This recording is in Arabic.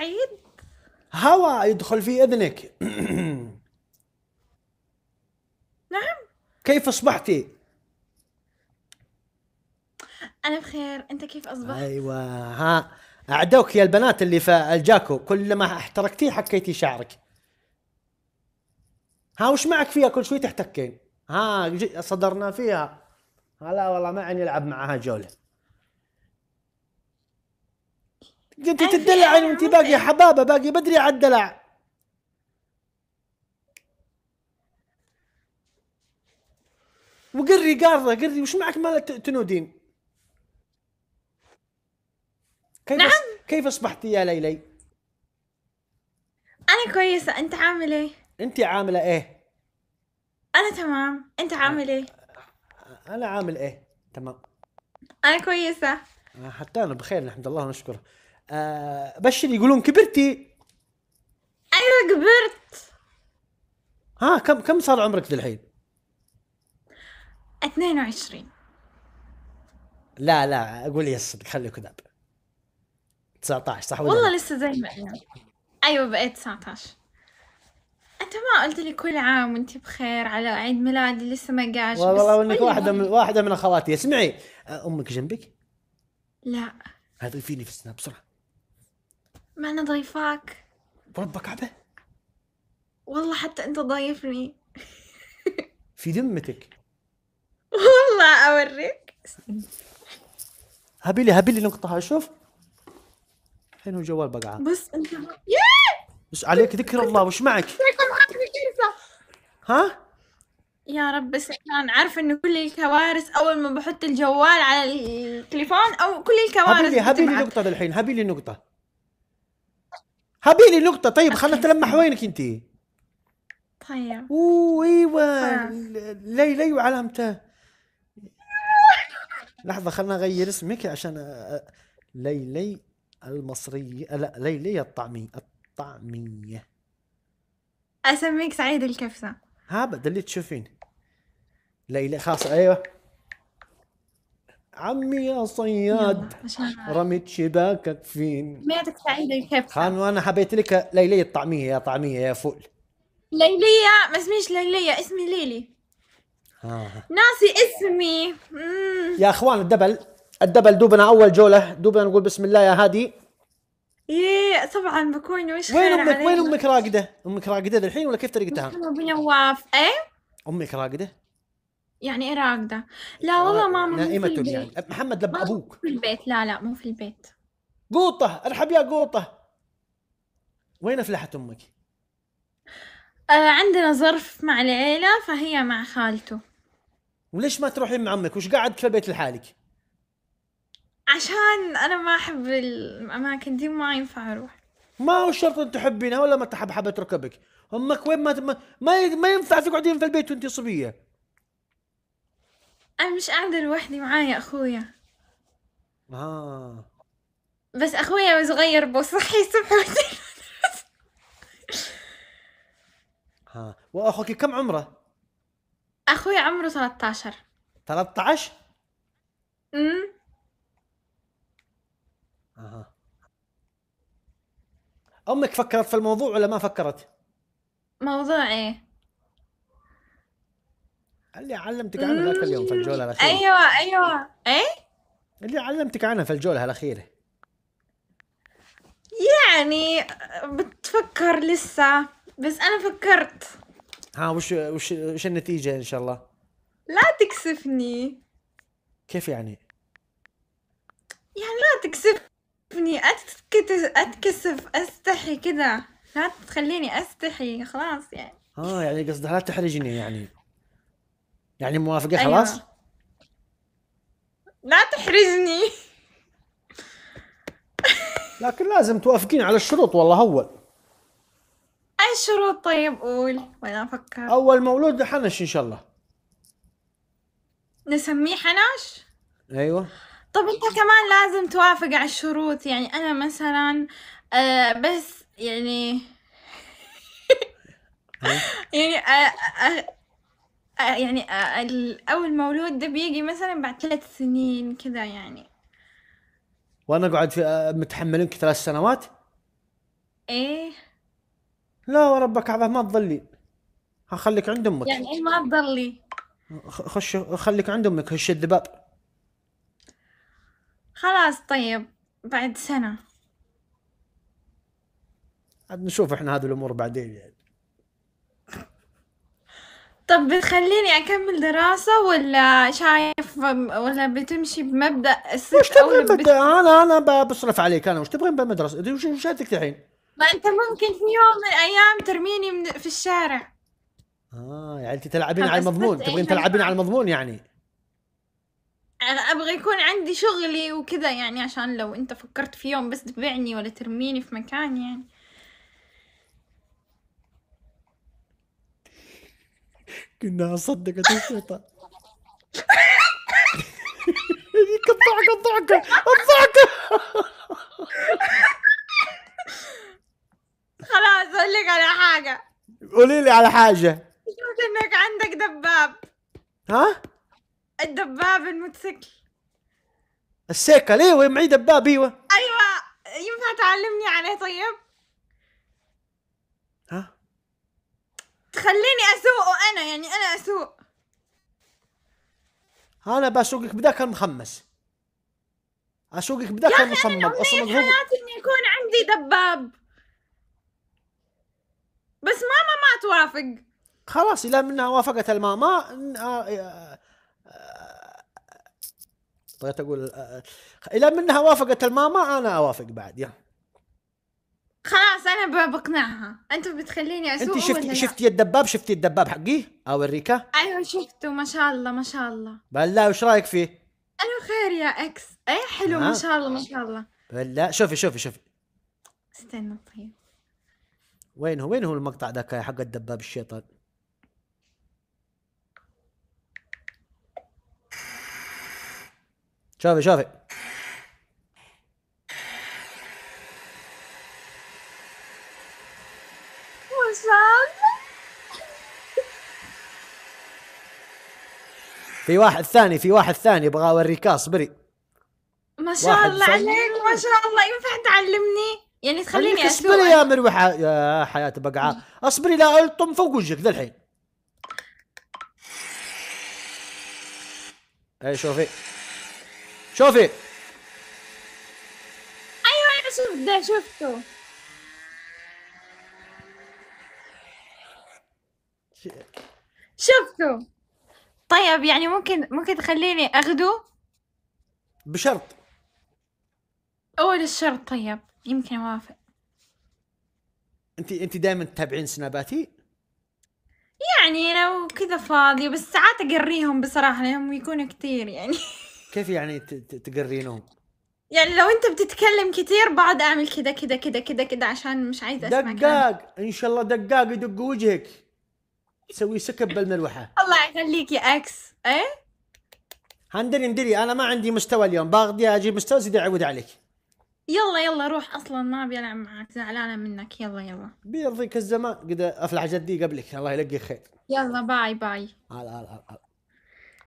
سعيد هواء يدخل في اذنك نعم كيف اصبحتي؟ انا بخير انت كيف اصبحت؟ ايوه ها اعدوك يا البنات اللي في الجاكو كلما احترقتيه حكيتي شعرك ها وش معك فيها كل شوي تحتكين ها صدرنا فيها لا والله ما عن يلعب معها جوله انت تدلع انت باقي حبابه باقي بدري على الدلع وقري قاره قري وش معك مال تنودين كيف نعم. كيف اصبحتي يا ليلي انا كويسه انت عامله ايه انت عامله ايه انا تمام انت عامل ايه انا عامل ايه تمام انا كويسه آه، حتى انا بخير نحمد الله ونشكره آه بشر يقولون كبرتي ايوه كبرت ها كم كم صار عمرك الحين 22 لا لا اقول لي الصدق خليه كذاب 19 صح ولا والله لسه زي ما انا ايوه بقيت 19 انت ما قلت لي كل عام وانت بخير على عيد ميلادي لسه ما جاش والله انك طيب. واحده من واحده من اخواتي اسمعي امك جنبك؟ لا هذا فيني في السناب بسرعه معنا ضيفاك وربك كعبة والله حتى انت ضايفني في ذمتك والله اوريك هبي لي هبي لي نقطة شوف الحين هو جوال بقعة بس انت بس عليك ذكر الله وش معك؟ ها؟ يا رب بس عشان عارف انه كل الكوارث اول ما بحط الجوال على التليفون او كل الكوارث هبي لي هبي لي نقطة الحين هبي لي نقطة هبيلي نقطة طيب خلنا تلمح وينك انت طيب اوه ايوه طيب. لي لي وعلامته لحظة خلنا اغير اسمك عشان لي لي المصرية لا لي لي الطعمية الطعمية اسميك سعيد الكبسة ها بدلي تشوفين ليلى خلاص ايوه عمي يا صياد رميت شباكك فين ميادك سعيده كيف خان وانا حبيت لك ليلي الطعميه يا طعميه يا فول ليلية ما اسميش ليلية اسمي ليلي آه. ناسي اسمي مم. يا اخوان الدبل الدبل دوبنا اول جوله دوبنا نقول بسم الله يا هادي ايه طبعا بكون وش وين امك علينا. وين امك راقده؟ امك راقده الحين ولا كيف طريقتها؟ نواف ايه امك راقده؟ يعني إيه راقده لا آه، والله ما ماما مو في نائمة يعني محمد لب أبوك في البيت لا لا مو في البيت قوطة ارحب يا قوطة وين أفلحت أمك؟ آه عندنا ظرف مع العيلة فهي مع خالته وليش ما تروحين مع أمك؟ وش قاعد في البيت لحالك؟ عشان أنا ما أحب الأماكن دي ما ينفع أروح ما هو شرط أن تحبينها ولا ما تحب حبة ركبك أمك وين ما ما ما ينفع تقعدين في البيت وأنت صبية انا مش قاعده لوحدي معايا اخويا اه بس اخويا صغير بصحي الصبح ها آه. واخوك كم عمره اخوي عمره 13 13 امم اها امك فكرت في الموضوع ولا ما فكرت موضوع ايه اللي علمتك عنها ذاك اليوم في الجوله الاخيره ايوه ايوه ايه اللي علمتك عنها في الجوله الاخيره يعني بتفكر لسه بس انا فكرت ها وش وش وش النتيجه ان شاء الله لا تكسفني كيف يعني يعني لا تكسفني اتكسف استحي كذا لا تخليني استحي خلاص يعني اه يعني قصدها لا تحرجني يعني يعني موافقه أيوة. خلاص لا تحرجني لكن لازم توافقين على الشروط والله اول اي شروط طيب قول وانا افكر اول مولود حنش ان شاء الله نسميه حنش ايوه طب انت كمان لازم توافق على الشروط يعني انا مثلا آه بس يعني يعني آه آه آه، يعني آه، الأول أول مولود ده بيجي مثلا بعد ثلاث سنين كذا يعني وانا قاعد في آه، متحملينك ثلاث سنوات إيه لا وربك عبه ما تظلي خليك عند امك يعني إيه ما تضلي خش خليك عند امك هش الذباب خلاص طيب بعد سنة عاد نشوف احنا هذه الامور بعدين يعني طب بتخليني اكمل دراسة ولا شايف ولا بتمشي بمبدا الست وش تبغين بمبدأ انا انا بصرف عليك انا وش تبغين بالمدرسة وش وش الحين؟ ما انت ممكن في يوم من الايام ترميني من في الشارع اه يعني انت تلعبين على المضمون تبغين تلعبين على المضمون يعني انا ابغى يكون عندي شغلي وكذا يعني عشان لو انت فكرت في يوم بس تبيعني ولا ترميني في مكان يعني كنا صدقت الشيطان هذيك الضحكة الضحكة الضحكة خلاص اقول لك على حاجة قولي لي على حاجة شفت انك عندك دباب ها؟ الدباب الموتوسيكل السيكل ايوه معي دباب ايوه ايوه ينفع تعلمني عليه طيب؟ ها؟ تخليني اسوق انا يعني انا اسوق انا بسوقك بدك المخمس اسوقك بداك المصمم اصلا هو حياتي اني يكون عندي دباب بس ماما ما توافق خلاص الى منها وافقت الماما بغيت طيب، اقول الى منها وافقت الماما انا اوافق بعد يلا انا بقنعها انت بتخليني اسوق انت شفت شفتي الدباب شفتي الدباب حقي اوريك ايوه شفته ما شاء الله ما شاء الله بالله وش رايك فيه انا خير يا اكس اي حلو ما آه. شاء الله ما شاء الله بالله شوفي شوفي شوفي استنى طيب وين هو وين هو المقطع ذاك حق الدباب الشيطان شوفي شوفي لطفان في واحد ثاني في واحد ثاني ابغى اوريك اصبري آه، ما شاء الله عليك ما شاء الله ينفع تعلمني يعني تخليني اشوف اصبري يا مروحة يا حياة بقعة اصبري لا الطم فوق وجهك ذا الحين اي شوفي شوفي ايوه انا أيوة، شفته شفته شفته طيب يعني ممكن ممكن تخليني اخده بشرط اول الشرط طيب يمكن اوافق انت انت دائما تتابعين سناباتي يعني لو كذا فاضي بس ساعات اقريهم بصراحه لانهم يكونوا كثير يعني كيف يعني تقرينهم يعني لو انت بتتكلم كثير بعد اعمل كذا كذا كذا كذا كذا عشان مش عايزه اسمع دقاق ان شاء الله دقاق يدق وجهك سوي سكب بالملوحه الله يخليكي اكس ايه هندري ندري انا ما عندي مستوى اليوم باغدي اجيب مستوى زيد اعود عليك يلا يلا روح اصلا ما ابي العب معك زعلانه منك يلا يلا بيرضيك الزمان قد افلح جدي قبلك الله يلقي خير يلا باي باي هلا هلا هلا